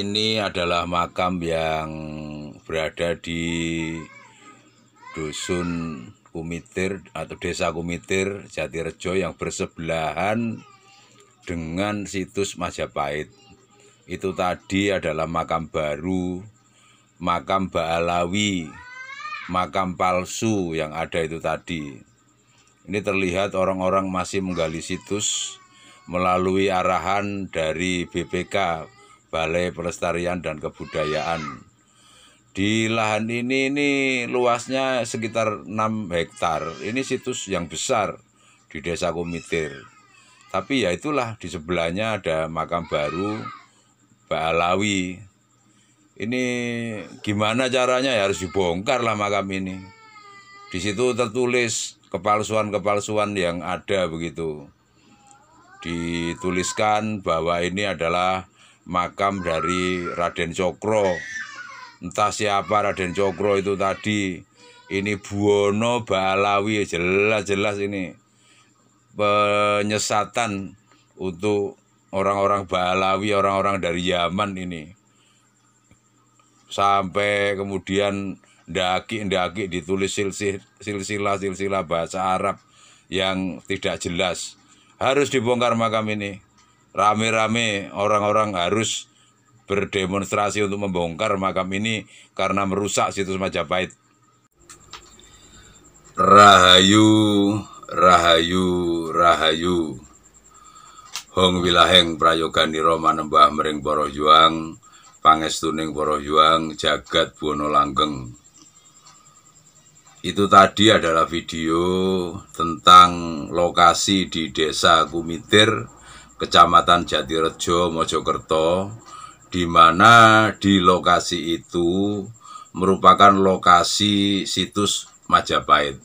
ini adalah makam yang berada di dusun Kumitir atau desa Kumitir Jatirejo yang bersebelahan dengan situs Majapahit. Itu tadi adalah makam baru, makam Baalawi, makam palsu yang ada itu tadi. Ini terlihat orang-orang masih menggali situs melalui arahan dari BPK Balai Pelestarian dan Kebudayaan. Di lahan ini ini luasnya sekitar 6 hektar. Ini situs yang besar di Desa Kumitir. Tapi ya itulah di sebelahnya ada makam baru Baalawi. Ini gimana caranya ya harus dibongkar lah makam ini. Di situ tertulis kepalsuan-kepalsuan yang ada begitu. Dituliskan bahwa ini adalah makam dari Raden Cokro. Entah siapa Raden Cokro itu tadi. Ini Buono Balawi jelas-jelas ini penyesatan untuk orang-orang Balawi, orang-orang dari Yaman ini. Sampai kemudian daki-daki ditulis silsilah-silsilah bahasa Arab yang tidak jelas. Harus dibongkar makam ini rame-rame orang-orang harus berdemonstrasi untuk membongkar makam ini karena merusak situs Majapahit. Rahayu, rahayu, rahayu. Hong wilaheng prayogani Roma nembah mering boroh juang, pangestuning boroh juang, jagat Buono langgeng. Itu tadi adalah video tentang lokasi di Desa Kumitir Kecamatan Jatirejo, Mojokerto, di mana di lokasi itu merupakan lokasi situs Majapahit.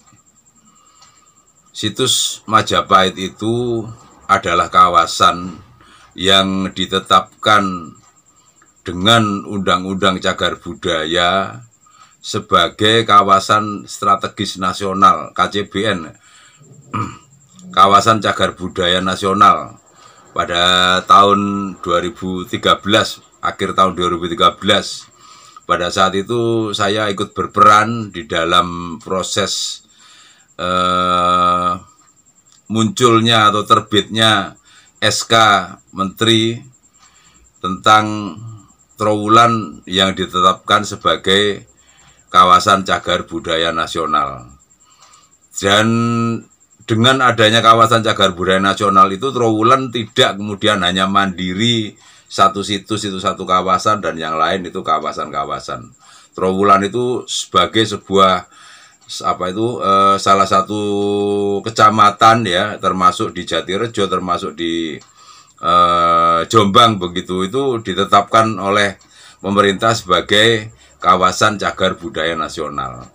Situs Majapahit itu adalah kawasan yang ditetapkan dengan Undang-Undang Cagar Budaya sebagai kawasan strategis nasional KCBN, kawasan cagar budaya nasional pada tahun 2013 akhir tahun 2013 pada saat itu saya ikut berperan di dalam proses eh, munculnya atau terbitnya SK Menteri tentang Trawulan yang ditetapkan sebagai kawasan cagar budaya nasional dan dengan adanya kawasan cagar budaya nasional itu Trowulan tidak kemudian hanya mandiri satu situs itu satu kawasan dan yang lain itu kawasan-kawasan. Trowulan itu sebagai sebuah apa itu e, salah satu kecamatan ya termasuk di Jatirejo termasuk di e, Jombang begitu itu ditetapkan oleh pemerintah sebagai kawasan cagar budaya nasional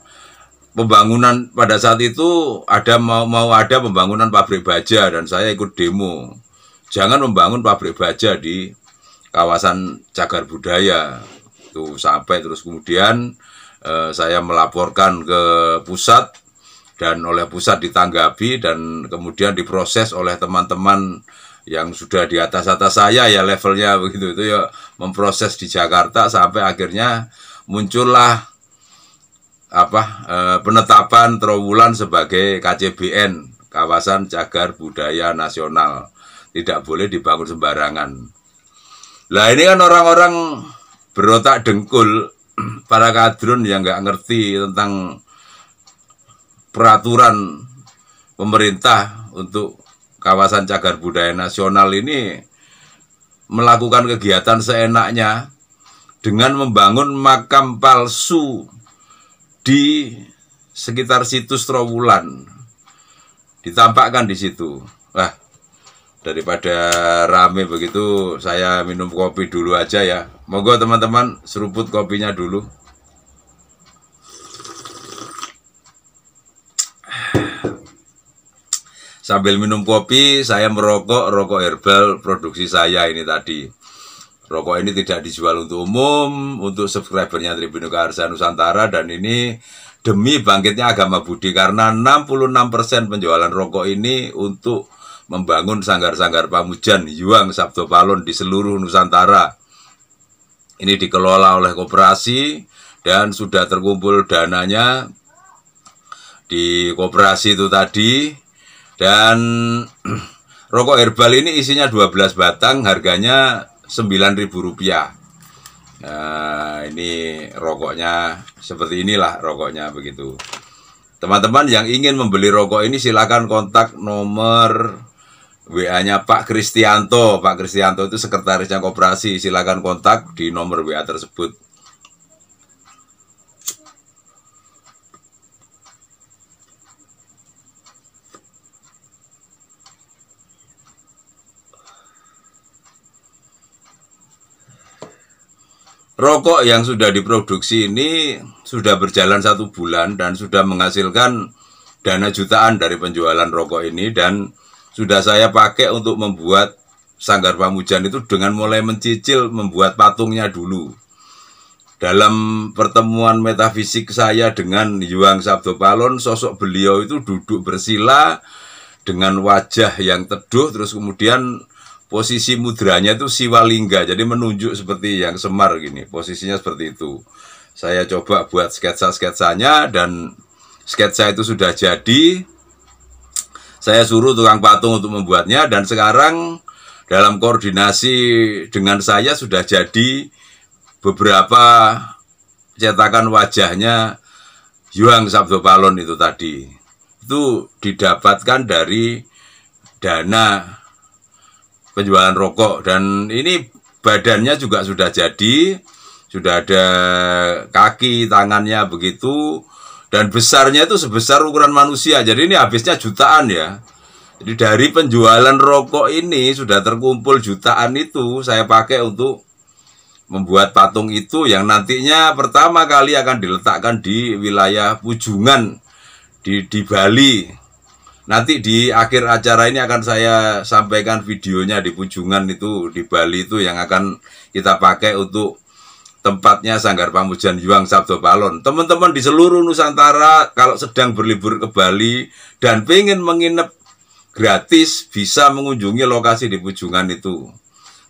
pembangunan pada saat itu ada mau mau ada pembangunan pabrik baja dan saya ikut demo. Jangan membangun pabrik baja di kawasan Cagar Budaya. Itu sampai terus kemudian eh, saya melaporkan ke pusat dan oleh pusat ditanggapi dan kemudian diproses oleh teman-teman yang sudah di atas atas saya ya levelnya begitu itu ya memproses di Jakarta sampai akhirnya muncullah apa e, penetapan Trawulan sebagai KCBN kawasan cagar budaya nasional tidak boleh dibangun sembarangan. Lah ini kan orang-orang berotak dengkul para kadrun yang nggak ngerti tentang peraturan pemerintah untuk kawasan cagar budaya nasional ini melakukan kegiatan seenaknya dengan membangun makam palsu di sekitar situs Trowulan ditampakkan di situ Wah daripada rame begitu saya minum kopi dulu aja ya monggo teman-teman seruput kopinya dulu sambil minum kopi saya merokok rokok herbal produksi saya ini tadi Rokok ini tidak dijual untuk umum, untuk subscribernya Tribun Karsa Nusantara dan ini demi bangkitnya agama Budi karena 66% penjualan rokok ini untuk membangun sanggar-sanggar pamujan Yuang Sabdo Palon di seluruh Nusantara. Ini dikelola oleh koperasi dan sudah terkumpul dananya di koperasi itu tadi dan rokok herbal ini isinya 12 batang harganya sembilan ribu rupiah nah, ini rokoknya seperti inilah rokoknya begitu teman-teman yang ingin membeli rokok ini silakan kontak nomor WA-nya Pak Kristianto. Pak Kristianto itu sekretarisnya koperasi. Silakan kontak di nomor WA tersebut. Rokok yang sudah diproduksi ini sudah berjalan satu bulan dan sudah menghasilkan dana jutaan dari penjualan rokok ini dan sudah saya pakai untuk membuat sanggar pamujan itu dengan mulai mencicil membuat patungnya dulu. Dalam pertemuan metafisik saya dengan Yuang Sabdo Palon, sosok beliau itu duduk bersila dengan wajah yang teduh, terus kemudian posisi mudranya itu siwalingga jadi menunjuk seperti yang semar gini posisinya seperti itu saya coba buat sketsa-sketsanya dan sketsa itu sudah jadi saya suruh tukang patung untuk membuatnya dan sekarang dalam koordinasi dengan saya sudah jadi beberapa cetakan wajahnya Yuang Sabdo Palon itu tadi itu didapatkan dari dana penjualan rokok dan ini badannya juga sudah jadi sudah ada kaki tangannya begitu dan besarnya itu sebesar ukuran manusia jadi ini habisnya jutaan ya jadi dari penjualan rokok ini sudah terkumpul jutaan itu saya pakai untuk membuat patung itu yang nantinya pertama kali akan diletakkan di wilayah Pujungan di, di Bali Nanti di akhir acara ini akan saya sampaikan videonya di Pujungan itu di Bali itu yang akan kita pakai untuk tempatnya Sanggar Pamujan Juang Sabdo Palon. Teman-teman di seluruh Nusantara kalau sedang berlibur ke Bali dan pengen menginap gratis bisa mengunjungi lokasi di Pujungan itu.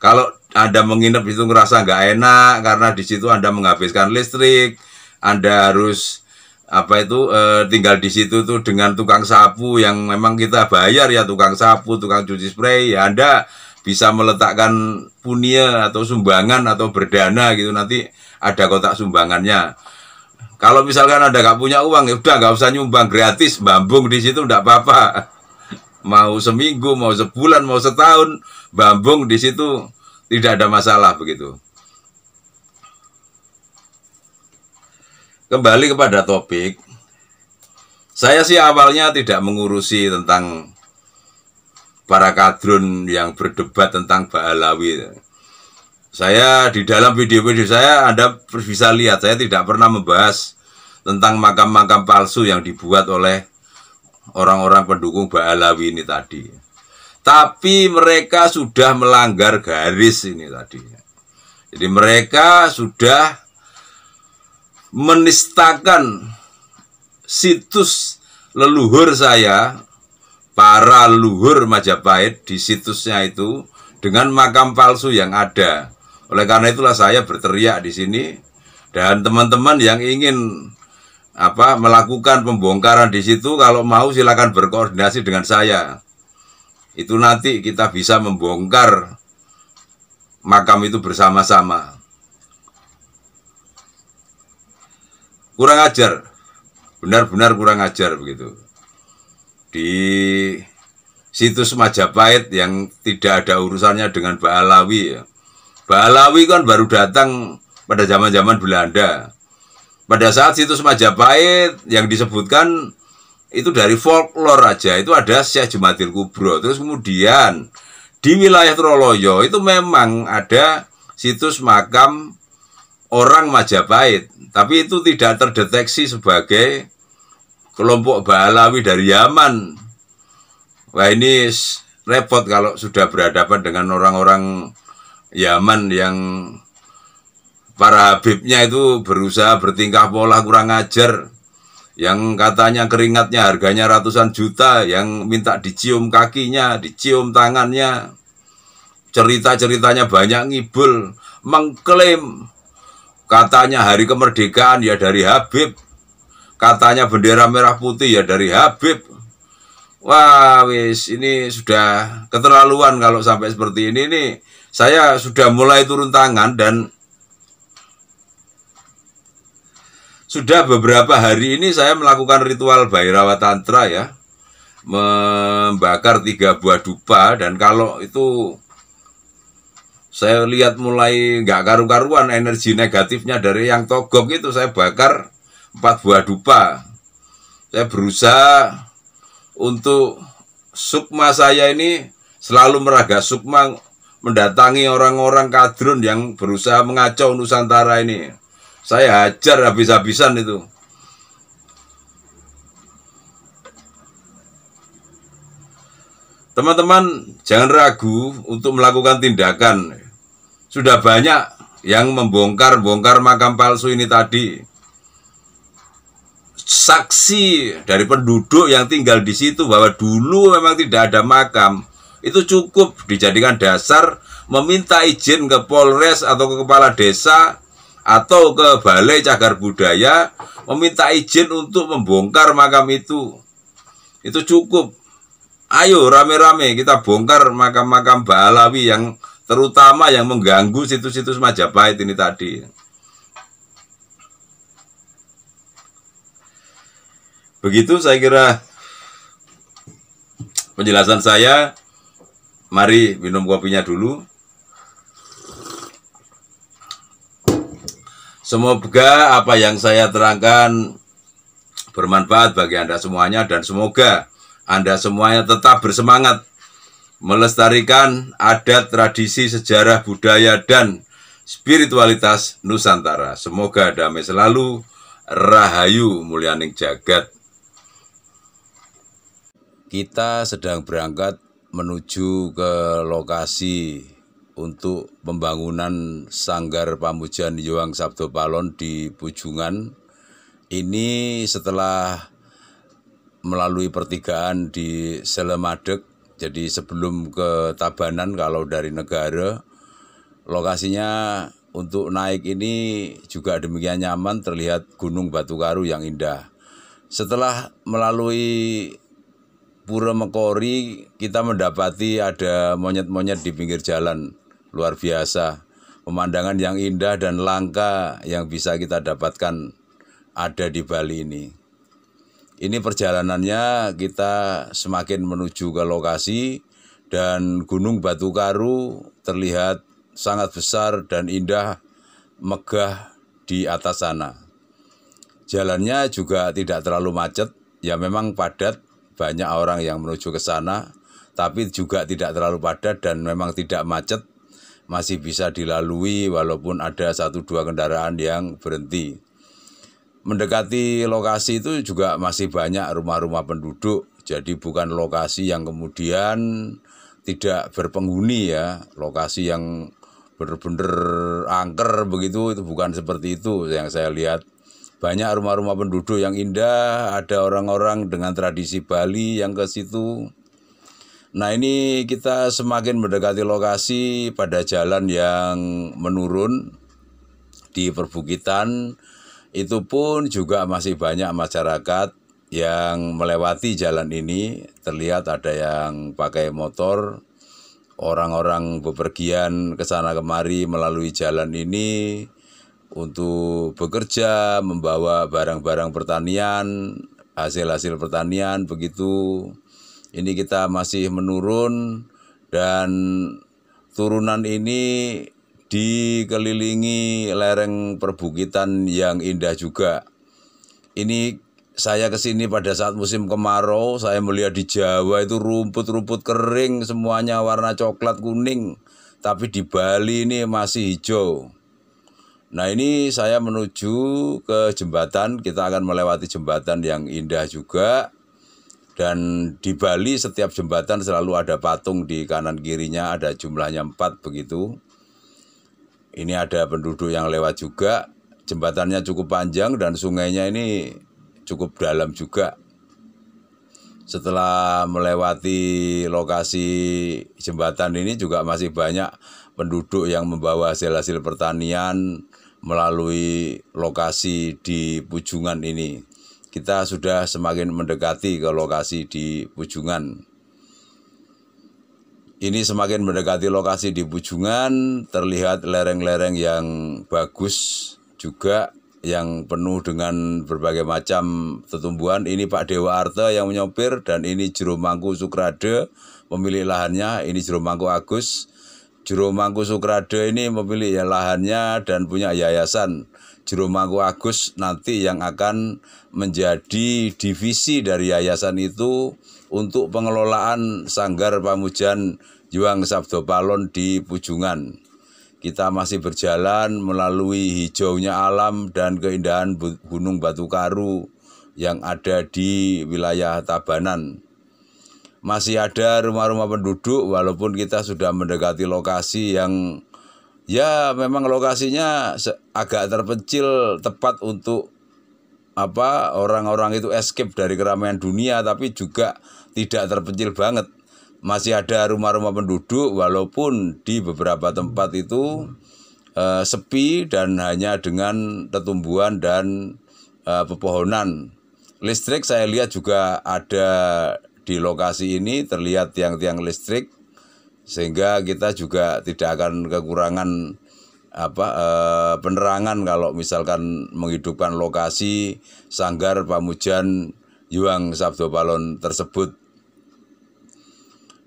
Kalau Anda menginap itu ngerasa nggak enak karena di situ Anda menghabiskan listrik, Anda harus apa itu e, tinggal di situ tuh dengan tukang sapu yang memang kita bayar ya tukang sapu, tukang cuci spray ya Anda bisa meletakkan punia atau sumbangan atau berdana gitu nanti ada kotak sumbangannya. Kalau misalkan Anda nggak punya uang ya udah nggak usah nyumbang gratis bambung di situ nggak apa-apa. Mau seminggu, mau sebulan, mau setahun bambung di situ tidak ada masalah begitu. Kembali kepada topik, saya sih awalnya tidak mengurusi tentang para kadrun yang berdebat tentang Baalawi Saya di dalam video-video saya Anda bisa lihat saya tidak pernah membahas tentang makam-makam palsu yang dibuat oleh orang-orang pendukung Baalawi ini tadi. Tapi mereka sudah melanggar garis ini tadi. Jadi mereka sudah menistakan situs leluhur saya, para leluhur Majapahit di situsnya itu dengan makam palsu yang ada. Oleh karena itulah saya berteriak di sini dan teman-teman yang ingin apa melakukan pembongkaran di situ kalau mau silakan berkoordinasi dengan saya. Itu nanti kita bisa membongkar makam itu bersama-sama. kurang ajar benar-benar kurang ajar begitu di situs Majapahit yang tidak ada urusannya dengan Baalawi ya. Baalawi kan baru datang pada zaman-zaman Belanda pada saat situs Majapahit yang disebutkan itu dari folklore aja itu ada Syekh Jumatil Kubro terus kemudian di wilayah Troloyo itu memang ada situs makam orang Majapahit, tapi itu tidak terdeteksi sebagai kelompok Balawi dari Yaman. Wah ini repot kalau sudah berhadapan dengan orang-orang Yaman yang para Habibnya itu berusaha bertingkah pola kurang ajar yang katanya keringatnya harganya ratusan juta, yang minta dicium kakinya, dicium tangannya, cerita-ceritanya banyak ngibul, mengklaim Katanya hari kemerdekaan ya dari Habib. Katanya bendera merah putih ya dari Habib. Wah, wis ini sudah keterlaluan kalau sampai seperti ini nih. Saya sudah mulai turun tangan dan sudah beberapa hari ini saya melakukan ritual Bhairawa Tantra ya membakar tiga buah dupa dan kalau itu saya lihat mulai nggak karu-karuan energi negatifnya dari yang togok itu saya bakar empat buah dupa. Saya berusaha untuk sukma saya ini selalu meraga sukma mendatangi orang-orang kadrun yang berusaha mengacau Nusantara ini. Saya hajar habis-habisan itu. Teman-teman, jangan ragu untuk melakukan tindakan sudah banyak yang membongkar-bongkar makam palsu ini tadi. Saksi dari penduduk yang tinggal di situ bahwa dulu memang tidak ada makam. Itu cukup dijadikan dasar meminta izin ke Polres atau ke kepala desa atau ke Balai Cagar Budaya meminta izin untuk membongkar makam itu. Itu cukup. Ayo rame-rame kita bongkar makam-makam Balawi yang terutama yang mengganggu situs-situs Majapahit ini tadi. Begitu saya kira penjelasan saya. Mari minum kopinya dulu. Semoga apa yang saya terangkan bermanfaat bagi Anda semuanya dan semoga Anda semuanya tetap bersemangat melestarikan adat, tradisi, sejarah, budaya, dan spiritualitas Nusantara. Semoga damai selalu, Rahayu Mulyaning Jagat. Kita sedang berangkat menuju ke lokasi untuk pembangunan Sanggar Pamujan Yuang Sabdo Palon di Pujungan. Ini setelah melalui pertigaan di Selemadeg jadi sebelum ke Tabanan kalau dari negara lokasinya untuk naik ini juga demikian nyaman terlihat Gunung Batu Karu yang indah. Setelah melalui Pura Mekori kita mendapati ada monyet-monyet di pinggir jalan luar biasa. Pemandangan yang indah dan langka yang bisa kita dapatkan ada di Bali ini. Ini perjalanannya kita semakin menuju ke lokasi dan Gunung Batu Karu terlihat sangat besar dan indah megah di atas sana. Jalannya juga tidak terlalu macet, ya memang padat, banyak orang yang menuju ke sana, tapi juga tidak terlalu padat dan memang tidak macet, masih bisa dilalui walaupun ada satu dua kendaraan yang berhenti mendekati lokasi itu juga masih banyak rumah-rumah penduduk. Jadi bukan lokasi yang kemudian tidak berpenghuni ya, lokasi yang benar-benar angker begitu itu bukan seperti itu yang saya lihat. Banyak rumah-rumah penduduk yang indah, ada orang-orang dengan tradisi Bali yang ke situ. Nah, ini kita semakin mendekati lokasi pada jalan yang menurun di perbukitan itu pun juga masih banyak masyarakat yang melewati jalan ini terlihat ada yang pakai motor orang-orang bepergian ke sana kemari melalui jalan ini untuk bekerja membawa barang-barang pertanian hasil-hasil pertanian begitu ini kita masih menurun dan turunan ini dikelilingi lereng perbukitan yang indah juga. Ini saya ke sini pada saat musim kemarau, saya melihat di Jawa itu rumput-rumput kering semuanya warna coklat kuning, tapi di Bali ini masih hijau. Nah, ini saya menuju ke jembatan, kita akan melewati jembatan yang indah juga. Dan di Bali setiap jembatan selalu ada patung di kanan kirinya ada jumlahnya empat begitu ini ada penduduk yang lewat juga jembatannya cukup panjang dan sungainya ini cukup dalam juga setelah melewati lokasi jembatan ini juga masih banyak penduduk yang membawa hasil-hasil pertanian melalui lokasi di Pujungan ini. Kita sudah semakin mendekati ke lokasi di Pujungan. Ini semakin mendekati lokasi di Bujungan, terlihat lereng-lereng yang bagus juga yang penuh dengan berbagai macam tetumbuhan. Ini Pak Dewa Arte yang menyopir dan ini Mangku Sukrade memilih lahannya, ini Mangku Agus. Mangku Sukrade ini memilih ya lahannya dan punya yayasan. Mangku Agus nanti yang akan menjadi divisi dari yayasan itu untuk pengelolaan Sanggar Pamujan Juang Sabdo Palon di Pujungan. Kita masih berjalan melalui hijaunya alam dan keindahan Gunung Batu Karu yang ada di wilayah Tabanan. Masih ada rumah-rumah penduduk walaupun kita sudah mendekati lokasi yang ya memang lokasinya agak terpencil tepat untuk apa orang-orang itu escape dari keramaian dunia tapi juga tidak terpencil banget. Masih ada rumah-rumah penduduk walaupun di beberapa tempat itu eh, sepi dan hanya dengan tetumbuhan dan eh, pepohonan. Listrik saya lihat juga ada di lokasi ini terlihat tiang-tiang listrik sehingga kita juga tidak akan kekurangan apa e, penerangan kalau misalkan menghidupkan lokasi sanggar pamujan Yuang Sabdo Palon tersebut.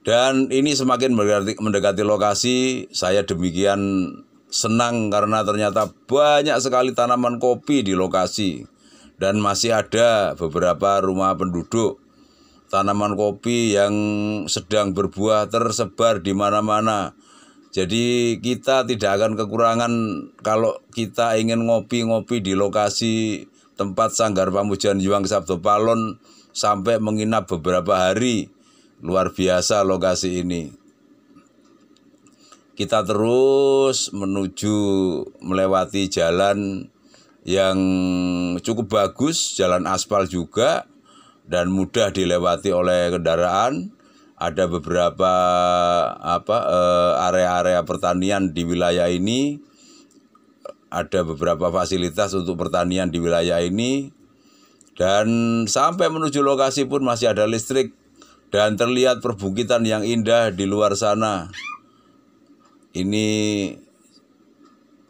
Dan ini semakin mendekati, mendekati lokasi, saya demikian senang karena ternyata banyak sekali tanaman kopi di lokasi dan masih ada beberapa rumah penduduk tanaman kopi yang sedang berbuah tersebar di mana-mana. Jadi kita tidak akan kekurangan kalau kita ingin ngopi-ngopi di lokasi tempat Sanggar Pamujan Yuang Sabdo Palon sampai menginap beberapa hari. Luar biasa lokasi ini. Kita terus menuju melewati jalan yang cukup bagus, jalan aspal juga dan mudah dilewati oleh kendaraan ada beberapa apa eh, area-area pertanian di wilayah ini ada beberapa fasilitas untuk pertanian di wilayah ini dan sampai menuju lokasi pun masih ada listrik dan terlihat perbukitan yang indah di luar sana. Ini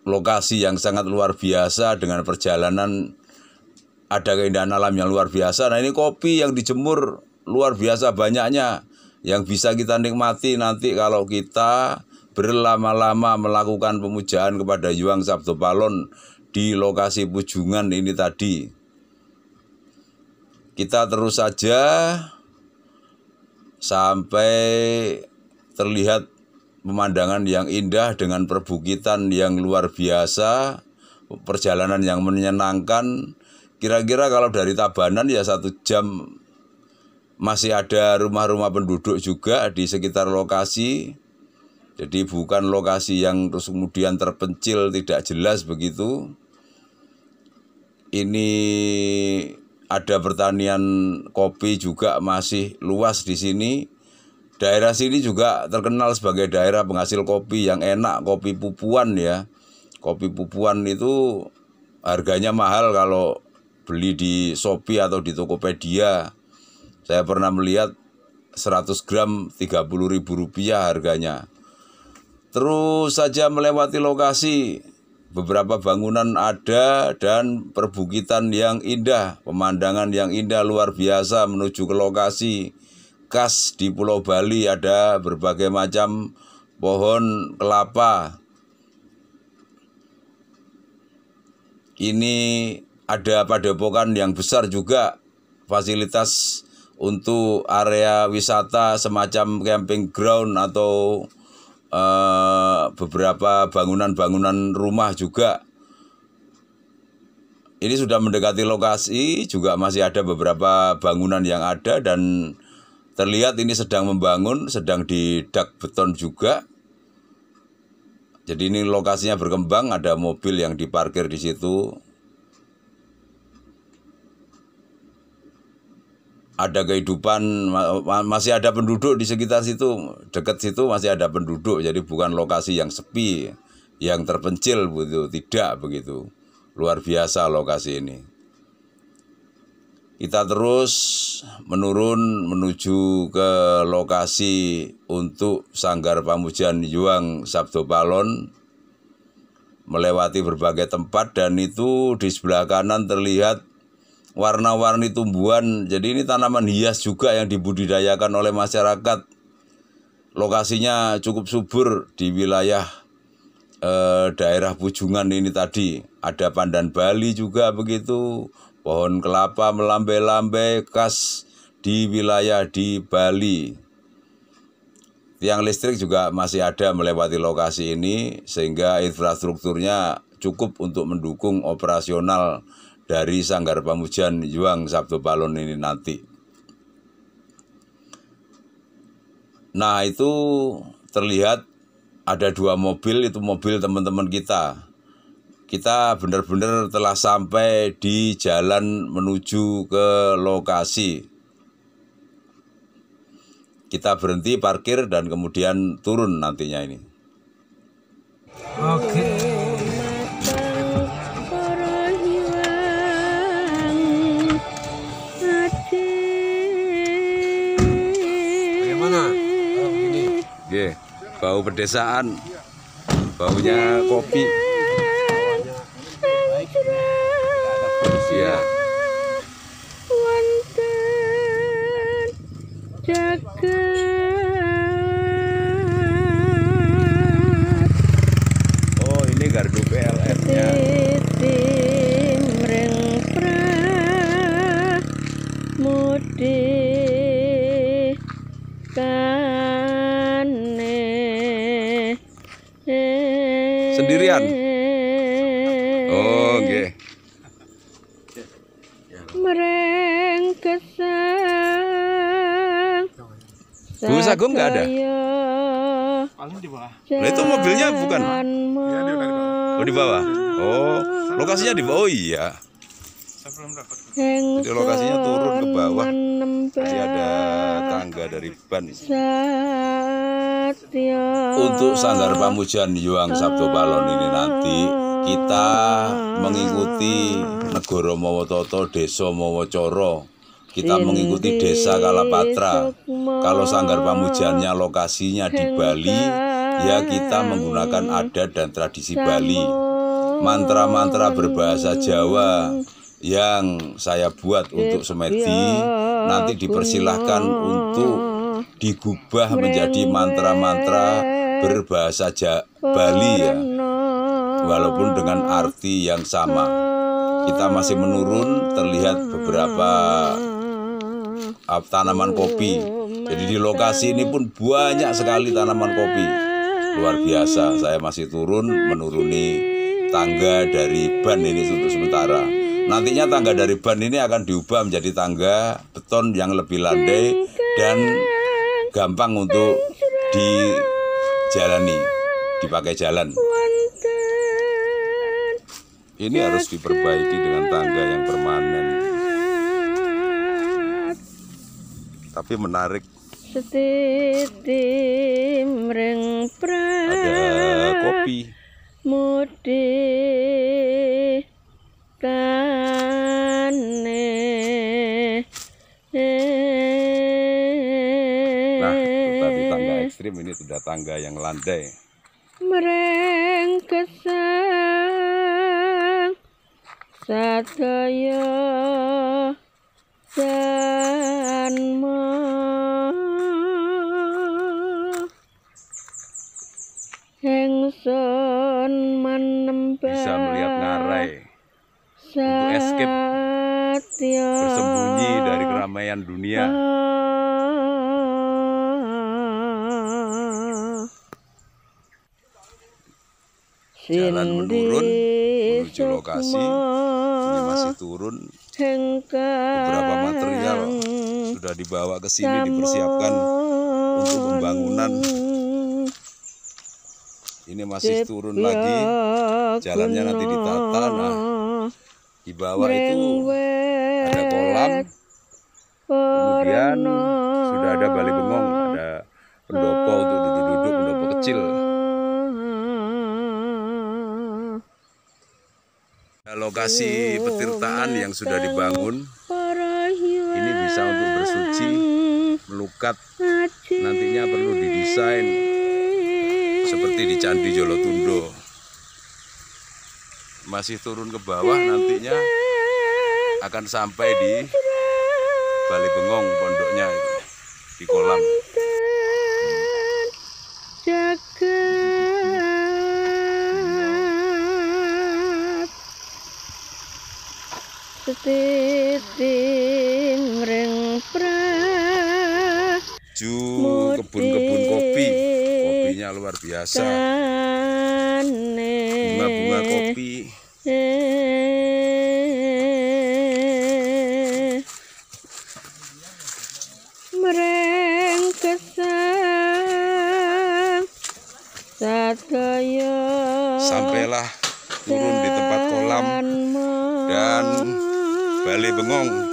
lokasi yang sangat luar biasa dengan perjalanan ada keindahan alam yang luar biasa. Nah ini kopi yang dijemur luar biasa banyaknya yang bisa kita nikmati nanti kalau kita berlama-lama melakukan pemujaan kepada Yuang Sabdo Palon di lokasi Pujungan ini tadi. Kita terus saja sampai terlihat pemandangan yang indah dengan perbukitan yang luar biasa, perjalanan yang menyenangkan. Kira-kira kalau dari Tabanan ya satu jam masih ada rumah-rumah penduduk juga di sekitar lokasi jadi bukan lokasi yang terus kemudian terpencil tidak jelas begitu. Ini ada pertanian kopi juga masih luas di sini. Daerah sini juga terkenal sebagai daerah penghasil kopi yang enak, kopi pupuan ya. Kopi pupuan itu harganya mahal kalau beli di Shopee atau di Tokopedia. Saya pernah melihat 100 gram 30 ribu rupiah harganya. Terus saja melewati lokasi beberapa bangunan ada dan perbukitan yang indah, pemandangan yang indah luar biasa menuju ke lokasi khas di Pulau Bali ada berbagai macam pohon kelapa. Ini ada padepokan yang besar juga fasilitas untuk area wisata semacam camping ground atau Eh, beberapa bangunan-bangunan rumah juga ini sudah mendekati lokasi juga masih ada beberapa bangunan yang ada dan terlihat ini sedang membangun sedang didak beton juga jadi ini lokasinya berkembang ada mobil yang diparkir di situ ada kehidupan masih ada penduduk di sekitar situ dekat situ masih ada penduduk jadi bukan lokasi yang sepi yang terpencil begitu tidak begitu luar biasa lokasi ini kita terus menurun menuju ke lokasi untuk Sanggar Pamujan Yuang Sabdo Balon melewati berbagai tempat dan itu di sebelah kanan terlihat warna-warni tumbuhan. Jadi ini tanaman hias juga yang dibudidayakan oleh masyarakat. Lokasinya cukup subur di wilayah eh, daerah Bujungan ini tadi. Ada pandan Bali juga begitu, pohon kelapa melambai-lambai khas di wilayah di Bali. Tiang listrik juga masih ada melewati lokasi ini sehingga infrastrukturnya cukup untuk mendukung operasional dari Sanggar Pamujan Juang Sabtu Palon ini nanti. Nah itu terlihat ada dua mobil itu mobil teman-teman kita. Kita benar-benar telah sampai di jalan menuju ke lokasi. Kita berhenti parkir dan kemudian turun nantinya ini. Oke. bau pedesaan baunya kopi ya di bawah. Oh, lokasinya di bawah. Oh iya. Jadi lokasinya turun ke bawah. Jadi ada tangga dari ban. Untuk sanggar pamujan Yuang sabtu balon ini nanti kita mengikuti negoro Mowototo desa Mawocoro kita mengikuti desa Kalapatra. Kalau sanggar pamujannya lokasinya di Bali, ya kita menggunakan adat dan tradisi Bali mantra-mantra ya. berbahasa Jawa yang saya buat untuk semedi ya, nanti dipersilahkan untuk digubah menjadi mantra-mantra berbahasa ja Bali ya walaupun dengan arti yang sama kita masih menurun terlihat beberapa tanaman kopi jadi di lokasi ini pun banyak sekali tanaman kopi luar biasa saya masih turun menuruni tangga dari ban ini untuk sementara. Nantinya tangga dari ban ini akan diubah menjadi tangga beton yang lebih landai dan gampang untuk dijalani, dipakai jalan. Ini harus diperbaiki dengan tangga yang permanen. Tapi menarik. Ada kopi. mudhe tangga ekstrim ini sudah tangga yang landai. Mereng sataya sadaya dan bisa melihat ngarai untuk escape bersembunyi dari keramaian dunia. Jalan menurun menuju lokasi ini masih turun. Beberapa material sudah dibawa ke sini dipersiapkan untuk pembangunan ini masih turun lagi. Jalannya nanti ditata. Nah, di bawah itu ada kolam. Kemudian sudah ada balik Bengong, ada pendopo untuk duduk-duduk, pendopo kecil. lokasi petirtaan yang sudah dibangun. Ini bisa untuk bersuci, melukat. Nantinya perlu didesain seperti di Candi Jolotundo masih turun ke bawah nantinya akan sampai di Bali Bengong pondoknya itu di kolam jagat luar biasa bunga-bunga kopi sampailah turun di tempat kolam dan Bali Bengong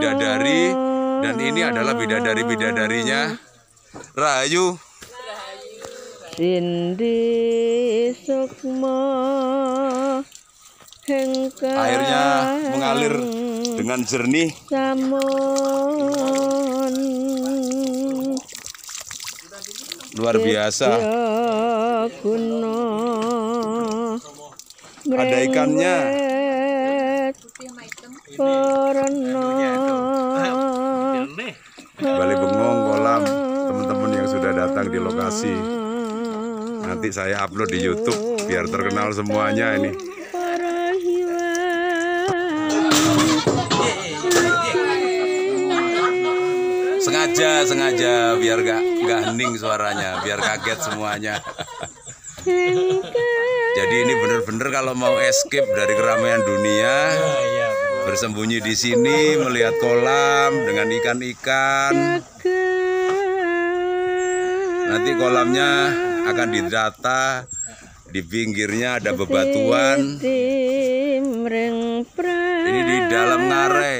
bidadari dan ini adalah bidadari-bidadarinya Rayu. Sindi Sukma Airnya mengalir dengan jernih. Samun Luar biasa. Ada ikannya karena ya, ah, Bali Bengong kolam teman-teman yang sudah datang di lokasi nanti saya upload di YouTube biar terkenal semuanya ini sengaja sengaja biar gak gak hening suaranya biar kaget semuanya jadi ini bener-bener kalau mau escape dari keramaian dunia iya, iya bersembunyi di sini melihat kolam dengan ikan-ikan. Nanti kolamnya akan didata di pinggirnya ada bebatuan. Ini di dalam ngare.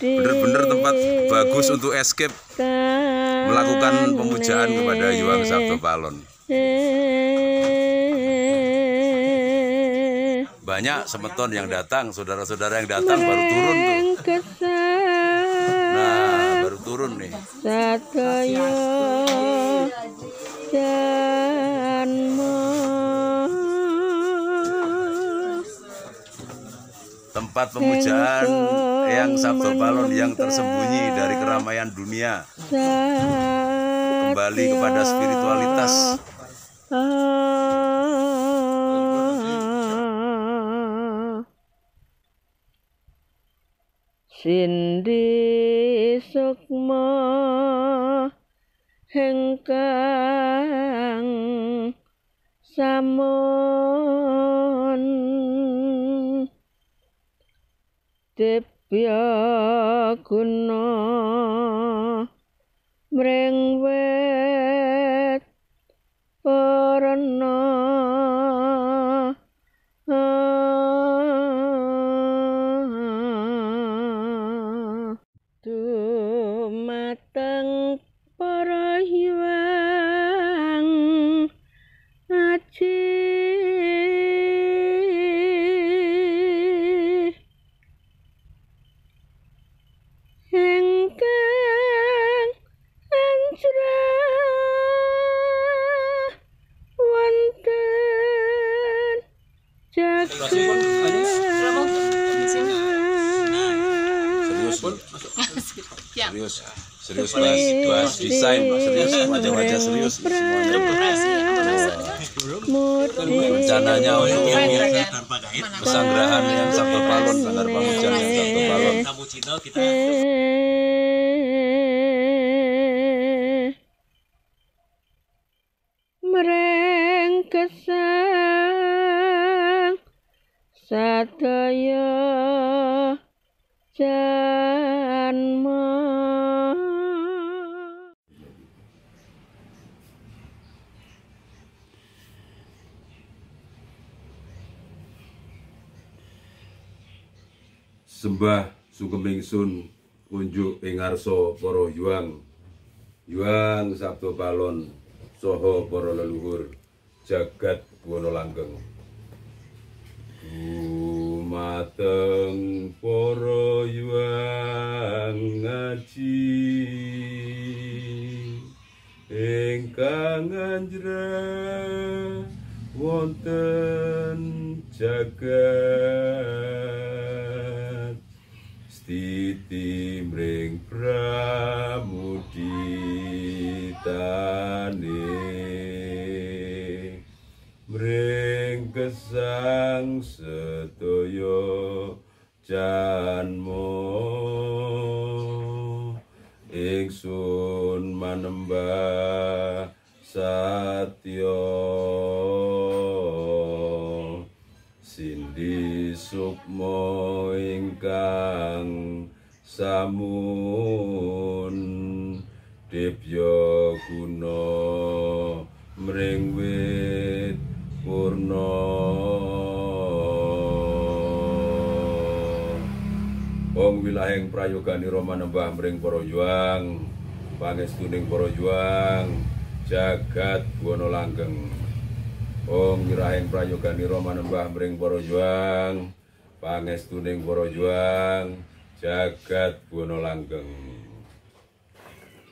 Bener-bener tempat bagus untuk escape melakukan pemujaan kepada Yuang Sabdo Palon banyak semeton yang datang, saudara-saudara yang datang baru turun tuh. Nah, baru turun nih. Satoyo ya, tempat pemujaan yang Sabto balon yang tersembunyi dari keramaian dunia kembali kepada spiritualitas Sindi sukma hengkang samun Tepya guna mrengwe harus bahas, bahas desain maksudnya wajah-wajah serius semuanya rencananya pesanggrahan yang Sabtu Palon Sanggar Pamujan yang Palon kamu cinta kita merengkesang sadaya sembah sugeming sun kunjuk ingarso poro yuang yuang sabdo balon soho poro leluhur jagat buono langgeng Mateng poro yuang ngaji Engkang anjra wonten jagat ditimbring pramudhitane mring kesang sedaya janmu ingsun manemba satya samun dipya guna mring wit purna om wilaheng prayogani roma nembah mring para juang pangestuning para juang jagat buwana langgeng om wilaheng prayogani roma nembah mring para juang pangestuning para juang jagat Buono langgeng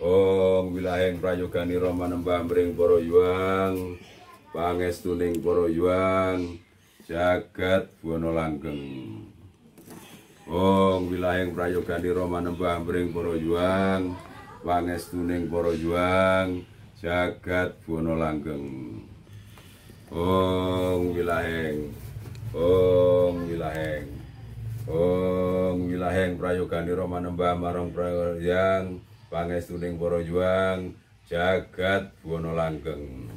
Ong wilaheng prayogani rama nembambring para yuang pangestuning poro yuang jagat Buono langgeng Ong wilaheng prayogani rama nembambring para yuang pangestuning poro yuang jagat Buono langgeng Ong wilaheng Ong wilaheng Om oh, wilaheng prayogani roma nembah marang prayang pangestuning para juang jagat buwana langgeng.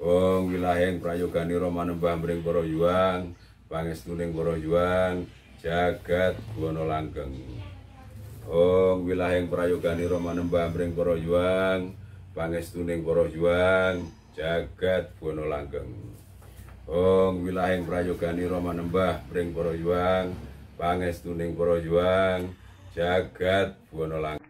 Om oh, wilaheng prayogani roma nembah mring para juang pangestuning para juang jagat buwana langgeng. Om wilaheng prayogani Rama nembah mring para juang pangestuning para juang jagat buwana langgeng. Om, oh, wilaheng, prayogani, romanem, Ong wilahing prayogani Roma nembah pring para yuwang, pangestuning poro juang, jagat buana